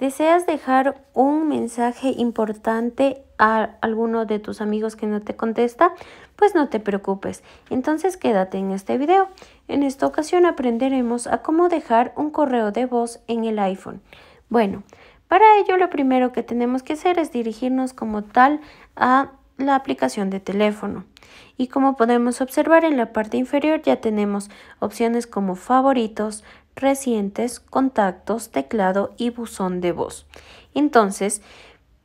¿Deseas dejar un mensaje importante a alguno de tus amigos que no te contesta? Pues no te preocupes. Entonces quédate en este video. En esta ocasión aprenderemos a cómo dejar un correo de voz en el iPhone. Bueno, para ello lo primero que tenemos que hacer es dirigirnos como tal a la aplicación de teléfono. Y como podemos observar en la parte inferior ya tenemos opciones como favoritos, recientes, contactos, teclado y buzón de voz. Entonces,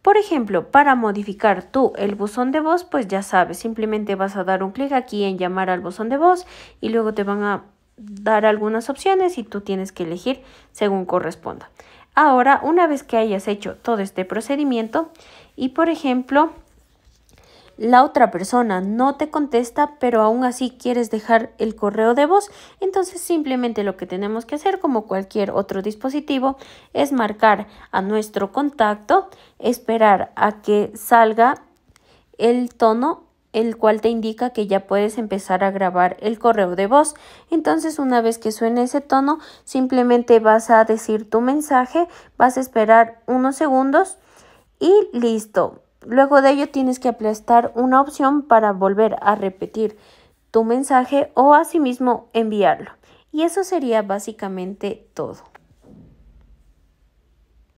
por ejemplo, para modificar tú el buzón de voz, pues ya sabes, simplemente vas a dar un clic aquí en llamar al buzón de voz y luego te van a dar algunas opciones y tú tienes que elegir según corresponda. Ahora, una vez que hayas hecho todo este procedimiento y por ejemplo, la otra persona no te contesta, pero aún así quieres dejar el correo de voz, entonces simplemente lo que tenemos que hacer, como cualquier otro dispositivo, es marcar a nuestro contacto, esperar a que salga el tono el cual te indica que ya puedes empezar a grabar el correo de voz. Entonces una vez que suene ese tono, simplemente vas a decir tu mensaje, vas a esperar unos segundos y listo. Luego de ello tienes que aplastar una opción para volver a repetir tu mensaje o asimismo enviarlo. Y eso sería básicamente todo.